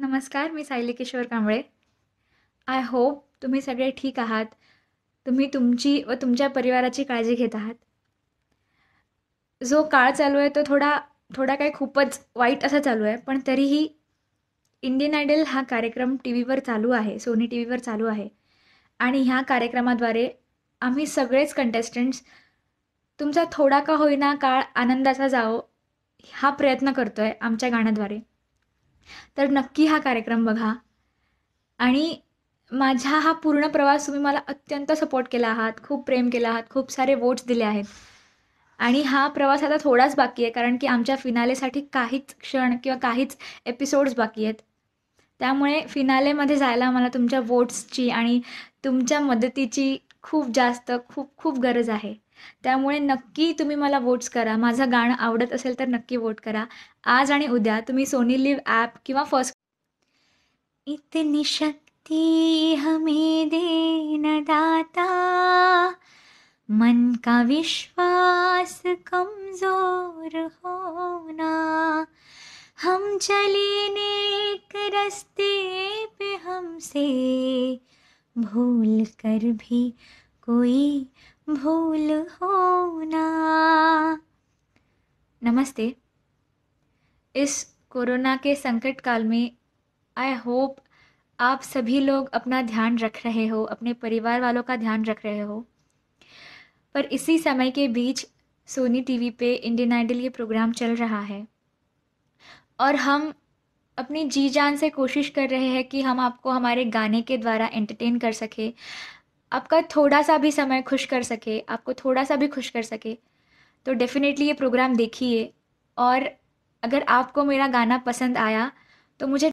नमस्कार मी Sayali Kishor Kamble I hope तुम्ही सगळे ठीक आहात तुम्ही तुमची व तुमच्या परिवाराची काळजी घेत आहात जो काळ चालू आहे तो थोडा थोडा काही खूपच वाईट असा चालू आहे पण तरीही इंडियन आयडल हा कार्यक्रम टी व्हीवर चालू आहे सोनी टी व्हीवर चालू आहे आणि ह्या कार्यक्रमाद्वारे आम्ही सगळेच कंटेस्टंट्स तुमचा थोडा का होईना काळ आनंदाचा जावो हा प्रयत्न करतो आहे आमच्या गाण्याद्वारे तर नक्की हा कार्यक्रम बघा आणि माझा हा पूर्ण प्रवास तुम्ही मला अत्यंत सपोर्ट केला आहात खूप प्रेम केला आहात खूप सारे वोट्स दिले आहेत आणि हा प्रवास आता थोडाच बाकी आहे कारण की आमच्या फिनालेसाठी काहीच क्षण किंवा काहीच एपिसोड्स बाकी आहेत त्यामुळे फिनालेमध्ये जायला मला तुमच्या वोट्सची आणि तुमच्या मदतीची खूप जास्त खूप खूप गरज आहे त्यामुळे नक्की तुम्ही मला वोट्स करा माझं गाणं आवडत असेल तर नक्की वोट करा आज आणि उद्या तुम्ही सोनी लिव्ह ॲप किंवा फर्स्ट इतनी शक्ती हमें देन दाता मन का विश्वास कमजोर हो ना हम चले नेक रस्ते पे हमसे भूल कर भी कोई भूल होना नमस्ते इस कोरोना के संकट काल में आई होप आप सभी लोग अपना ध्यान रख रहे हो अपने परिवार वालों का ध्यान रख रहे हो पर इसी समय के बीच सोनी टीवी पे इंडियन आइडल ये प्रोग्राम चल रहा है और हम अपनी जी जान से कोशिश कर रहे हैं कि हम आपको हमारे गाने के द्वारा एंटरटेन कर सके आपका थोड़ा सा भी समय खुश कर सके आपको थोड़ा सा भी खुश कर सके तो डेफ़िनेटली ये प्रोग्राम देखिए और अगर आपको मेरा गाना पसंद आया तो मुझे